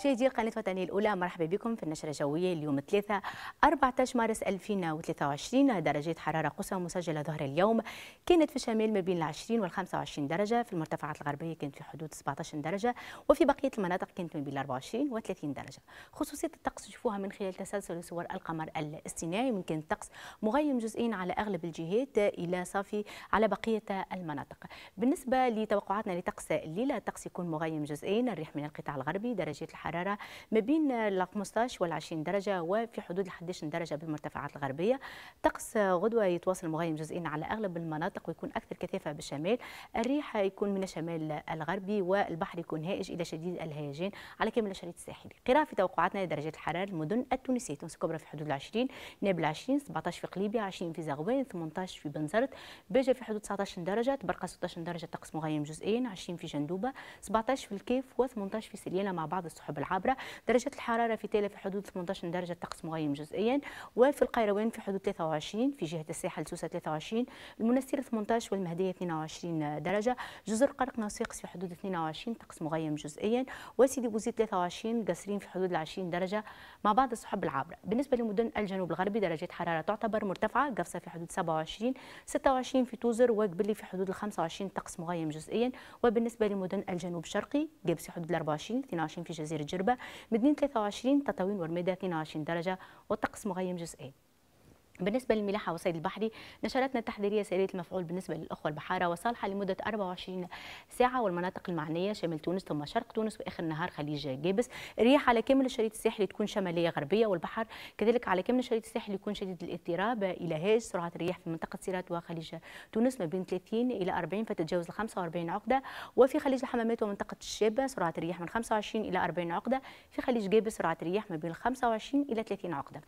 مشاهدي قناة وطنية الأولى مرحبا بكم في النشرة الجوية اليوم 3 14 مارس 2023 درجات حرارة قصوى مسجلة ظهر اليوم كانت في الشمال ما بين ال 20 وال 25 درجة في المرتفعات الغربية كانت في حدود 17 درجة وفي بقية المناطق كانت ما بين ال 24 و 30 درجة خصوصية الطقس تشوفوها من خلال تسلسل صور القمر الاصطناعي من كان الطقس مغيم جزئين على أغلب الجهات إلى صافي على بقية المناطق بالنسبة لتوقعاتنا لطقس الليلة الطقس يكون مغيم جزئين الريح من القطاع الغربي درجات الحرارة الحراره ما بين 15 وال 20 درجه وفي حدود ال 11 درجه بالمرتفعات الغربيه طقس غدوه يتواصل مغيم جزئين على اغلب المناطق ويكون اكثر كثافه بالشمال الريح يكون من الشمال الغربي والبحر يكون هائج الى شديد الهيجان على كامل الشريط الساحلي قراءه في توقعاتنا لدرجات الحراره المدن التونسيه تونس الكبرى في حدود ال 20 نابل 20 17 في قليبيا 20 في زغوان 18 في بنزرت باجه في حدود 19 درجه تبرقه 16 درجه طقس مغيم جزئين 20 في جندوبه 17 في الكيف و18 في سليانه مع بعض السحب العابرة درجة الحرارة في تيلا في حدود 18 درجة طقس مغيم جزئيا وفي القيروان في حدود 23 في جهة الساحل سوسة 23 المنستير 18 والمهدية 22 درجة جزر قرق ناصيقس في حدود 22 طقس مغيم جزئيا وسيدي بوزيد 23 قصرين في حدود 20 درجة مع بعض السحب العابرة بالنسبة لمدن الجنوب الغربي درجة حرارة تعتبر مرتفعة قفصة في حدود 27 26 في توزر وقبلي في حدود 25 طقس مغيم جزئيا وبالنسبة لمدن الجنوب الشرقي قبس في حدود 24 22 في جزيرة جربة مدنين 23 تطاوين ورميدة 22 درجة والطقس مغيم جزئي بالنسبة للملاحة والصيد البحري نشرتنا التحضيرية سيرية المفعول بالنسبة للأخوة البحارة وصالحة لمدة 24 ساعة والمناطق المعنية شمال تونس ثم شرق تونس وآخر النهار خليج جابس الرياح على كامل الشريط الساحلي تكون شمالية غربية والبحر كذلك على كامل الشريط الساحلي يكون شديد الاضطراب إلى هاج سرعة الرياح في منطقة سيرات وخليج تونس ما بين 30 إلى 40 فتتجاوز ال 45 عقدة وفي خليج الحمامات ومنطقة الشابة سرعة الرياح من 25 إلى 40 عقدة في خليج جابس سرعة الرياح ما بين 25 إلى 30 عقدة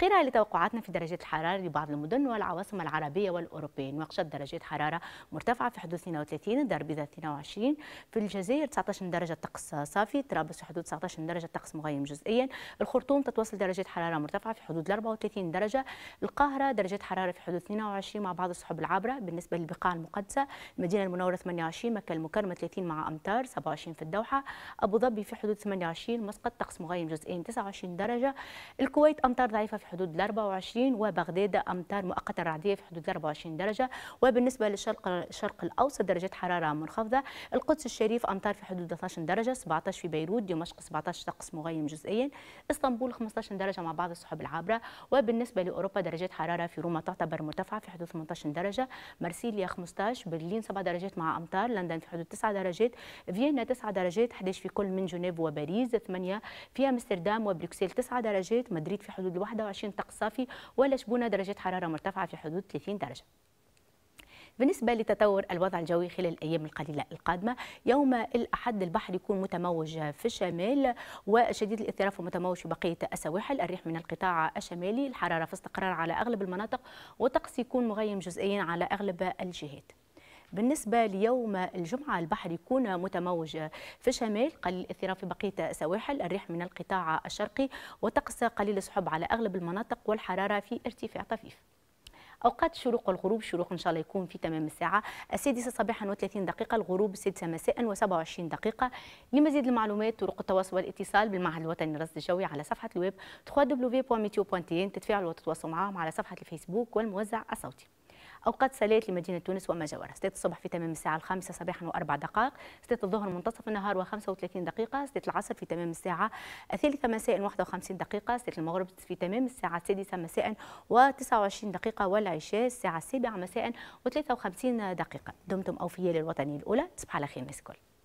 قراءة لتوقعاتنا في درجات الحرارة الحرارة لبعض المدن والعواصم العربية والأوروبية نواكشوط درجات حرارة مرتفعة في حدود 32 بيضاء 22 في الجزائر 19 درجة طقس صافي طرابلس في حدود 19 درجة طقس مغيم جزئيا الخرطوم تتوصل درجات حرارة مرتفعة في حدود 34 درجة القاهرة درجات حرارة في حدود 22 مع بعض السحب العابرة بالنسبة للبقاع المقدسة المدينة المنورة 28 مكة المكرمة 30 مع أمطار 27 في الدوحة أبو ظبي في حدود 28 مسقط طقس مغيم جزئيا 29 درجة الكويت أمطار ضعيفة في حدود 24 وبغداد بغداد أمطار مؤقتة رعدية في حدود 24 درجة وبالنسبة للشرق الشرق الأوسط درجة حرارة منخفضة القدس الشريف أمطار في حدود 12 درجة 17 في بيروت دمشق 17 طقس مغيم جزئيا اسطنبول 15 درجة مع بعض السحب العابرة وبالنسبة لأوروبا درجات حرارة في روما تعتبر مرتفعة في حدود 18 درجة مارسيليا 15 برلين 7 درجات مع أمطار لندن في حدود 9 درجات فيينا 9 درجات 11 في كل من جنيف وباريس 8 في أمستردام وبروكسل 9 درجات مدريد في حدود 21 طقس صافي ولشبونة اللاجونة درجة حرارة مرتفعة في حدود 30 درجة بالنسبة لتطور الوضع الجوي خلال الأيام القليلة القادمة يوم الأحد البحر يكون متموج في الشمال وشديد الاضطراب ومتموج في بقية السواحل الريح من القطاع الشمالي الحرارة في استقرار على أغلب المناطق وطقس يكون مغيم جزئيا على أغلب الجهات بالنسبة ليوم الجمعة البحر يكون متموج في الشمال قليل الاثيرة في بقية سواحل الريح من القطاع الشرقي وطقس قليل السحب على أغلب المناطق والحرارة في ارتفاع طفيف اوقات شروق والغروب شروق ان شاء الله يكون في تمام الساعه السادسه صباحا و30 دقيقه الغروب السادسه مساء و27 دقيقه لمزيد المعلومات طرق التواصل والاتصال بالمعهد الوطني للرصد الجوي على صفحه الويب www.meteo.tn تتفاعلوا وتتواصلوا معهم على صفحه الفيسبوك والموزع الصوتي اوقات صلاه لمدينه تونس وما جاورها 6 الصبح في تمام الساعه الخامسه صباحا واربع دقائق 6 الظهر منتصف النهار و35 دقيقه 6 العصر في تمام الساعه الثالثه مساء و51 دقيقه 6 المغرب في تمام الساعه السادسه مساء و29 دقيقه والعشاء الساعه السابعه مساء و53 دقيقه دمتم اوفياء للوطنيه الاولى تصبح على خير الناس الكل